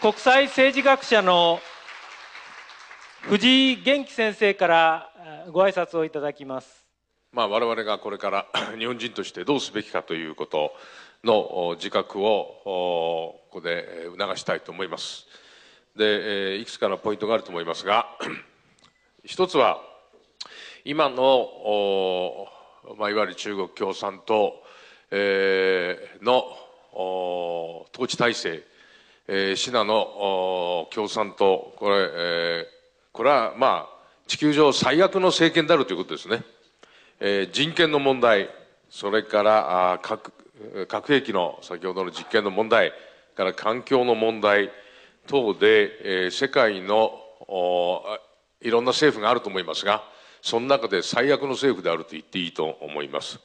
国際政治学者の藤井元気先生からご挨拶をいただきます。まあ、我々がこれから 日本人としてどうすべきかということの自覚をここで促したいと思います。で、いくつかのポイントがあると思いますが、一つは今の、まあ、いわゆる中国共産党の統治体制えー、シナの共産党、これ、えー、これはまあ、地球上最悪の政権であるということですね。えー、人権の問題、それからあ核核兵器の先ほどの実験の問題、から環境の問題等で、えー、世界のいろんな政府があると思いますが、その中で最悪の政府であると言っていいと思います。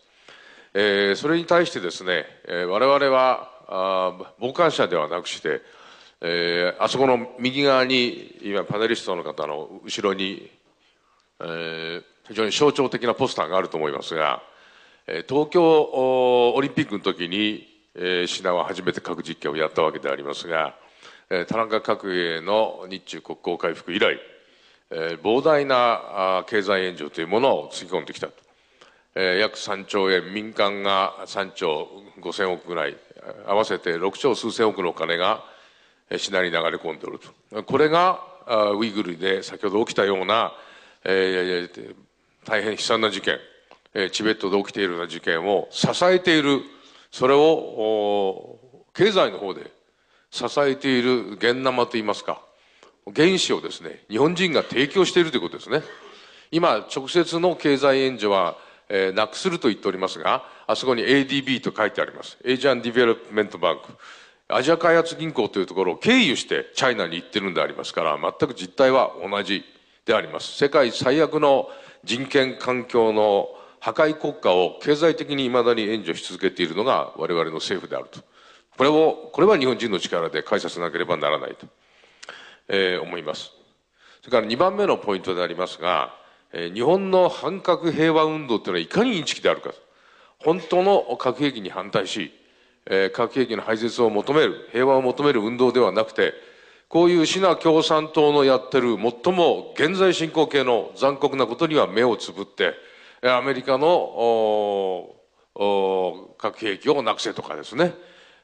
えー、それに対してですね、えー、我々はあ傍観者ではなくして、えー、あそこの右側に今パネリストの方の後ろに、えー、非常に象徴的なポスターがあると思いますが、えー、東京オリンピックの時に、えー、は初めて核実験をやったわけでありますが、えー、田中角栄の日中国交回復以来、えー、膨大なあ経済援助というものをつぎ込んできたと。約3兆円、民間が3兆5000億ぐらい、合わせて6兆数千億のお金が市内に流れ込んでおると。これがウイグルで先ほど起きたような、えー、大変悲惨な事件、チベットで起きているような事件を支えている、それを経済の方で支えている現生といいますか、原資をですね、日本人が提供しているということですね。今、直接の経済援助はえー、なくすると言っておりますが、あそこに ADB と書いてあります。エージャン・ディベロップメント・バンク。アジア開発銀行というところを経由してチャイナに行ってるんでありますから、全く実態は同じであります。世界最悪の人権環境の破壊国家を経済的にいまだに援助し続けているのが我々の政府であると。これを、これは日本人の力で解説さなければならないと、えー、思います。それから2番目のポイントでありますが、日本の反核平和運動というのはいかにインチキであるか本当の核兵器に反対し核兵器の廃絶を求める平和を求める運動ではなくてこういうシナ共産党のやってる最も現在進行形の残酷なことには目をつぶってアメリカの核兵器をなくせとかですね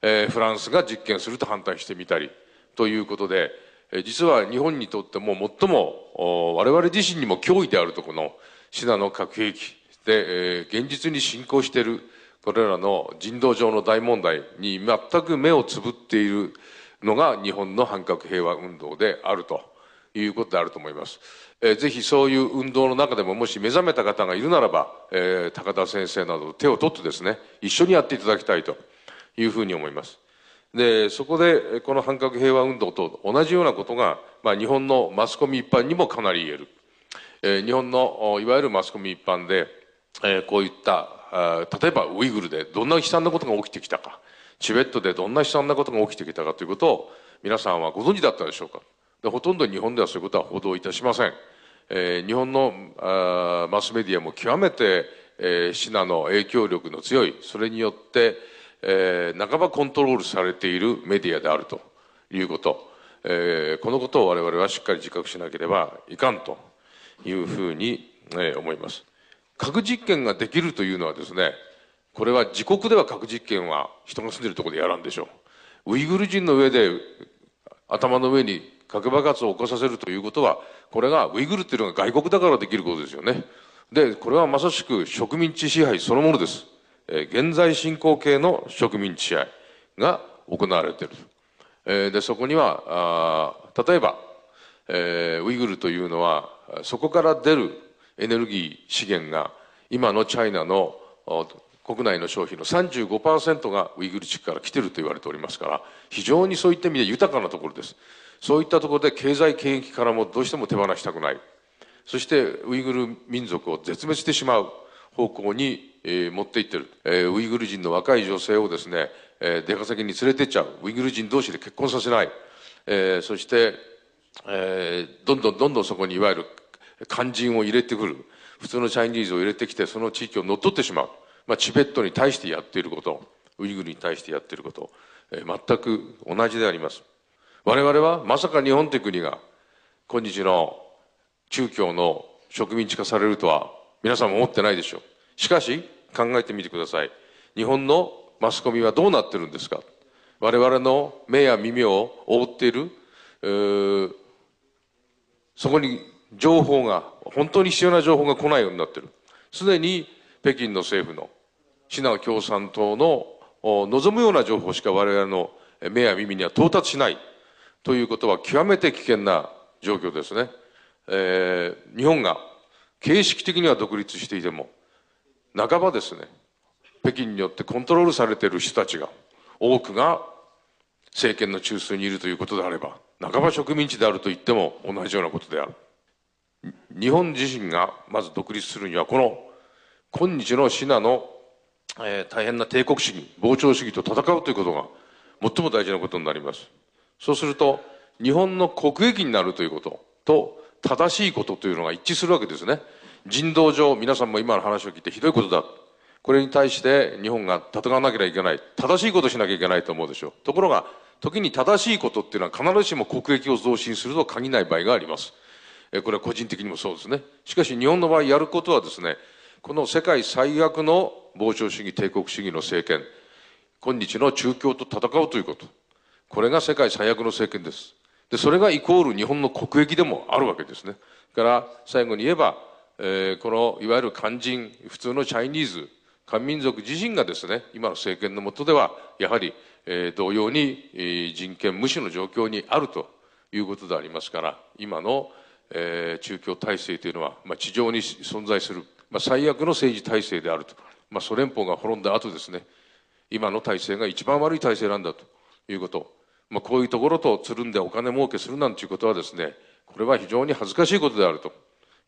フランスが実験すると反対してみたりということで実は日本にとっても最も我々自身にも脅威であるとこのシナの核兵器で現実に進行しているこれらの人道上の大問題に全く目をつぶっているのが日本の反核平和運動であるということであると思います。えぜひそういう運動の中でももし目覚めた方がいるならば、え高田先生など手を取ってですね一緒にやっていただきたいというふうに思います。で、そこで、この反核平和運動と同じようなことが、まあ、日本のマスコミ一般にもかなり言える。えー、日本のいわゆるマスコミ一般で、えー、こういったあ、例えばウイグルでどんな悲惨なことが起きてきたか、チベットでどんな悲惨なことが起きてきたかということを、皆さんはご存知だったでしょうか。でほとんど日本ではそういうことは報道いたしません。えー、日本のあマスメディアも極めて、えー、シナの影響力の強い、それによって、えー、半ばコントロールされているメディアであるということ、えー、このことを我々はしっかり自覚しなければいかんというふうに、えー、思います。核実験ができるというのはですね、これは自国では核実験は人が住んでるところでやらんでしょう。ウイグル人の上で頭の上に核爆発を起こさせるということは、これがウイグルっていうのが外国だからできることですよね。で、これはまさしく植民地支配そのものです。現在進行形の植民地支配が行われている。で、そこには、例えば、えー、ウイグルというのは、そこから出るエネルギー資源が、今のチャイナの国内の消費の35%がウイグル地区から来てると言われておりますから、非常にそういった意味で豊かなところです。そういったところで経済権益からもどうしても手放したくない。そしてウイグル民族を絶滅してしまう。方向に、え持っていってる、えウイグル人の若い女性をですね、え出稼ぎに連れてっちゃうウイグル人同士で結婚させない、えそして、えどんどんどんどんそこにいわゆる肝心を入れてくる普通のチャイニーズを入れてきてその地域を乗っ取ってしまう、まあ、チベットに対してやっていることウイグルに対してやっていること、え全く同じであります我々はまさか日本という国が今日の中共の植民地化されるとは皆さんも思ってないでしょう。しかし、考えてみてください。日本のマスコミはどうなってるんですか我々の目や耳を覆っている、そこに情報が、本当に必要な情報が来ないようになってる。すでに北京の政府の、シナ共産党の望むような情報しか我々の目や耳には到達しないということは極めて危険な状況ですね。えー、日本が形式的には独立していても半ばですね北京によってコントロールされている人たちが多くが政権の中枢にいるということであれば半ば植民地であると言っても同じようなことである日本自身がまず独立するにはこの今日のシナの、えー、大変な帝国主義膨張主義と戦うということが最も大事なことになりますそうすると日本の国益になるということと正しいことというのが一致するわけですね。人道上、皆さんも今の話を聞いてひどいことだ。これに対して日本が戦わなければいけない。正しいことしなきゃいけないと思うでしょう。ところが、時に正しいことっていうのは必ずしも国益を増進すると限らない場合があります。えこれは個人的にもそうですね。しかし日本の場合やることはですね、この世界最悪の膨張主義、帝国主義の政権、今日の中共と戦うということ。これが世界最悪の政権です。でそれがイコール日本の国益でもあるわけですねから最後に言えば、えー、このいわゆる肝心普通のチャイニーズ漢民族自身がですね今の政権の下ではやはり、えー、同様に、えー、人権無視の状況にあるということでありますから今の、えー、中共体制というのは、まあ、地上に存在する、まあ、最悪の政治体制であると、まあ、ソ連邦が滅んだ後ですね今の体制が一番悪い体制なんだということまあ、こういうところとつるんでお金儲けするなんていうことはですね、これは非常に恥ずかしいことであると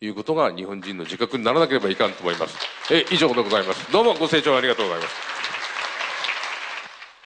いうことが日本人の自覚にならなければいかんと思います。え以上でございます。どうもご清聴ありがとうございます。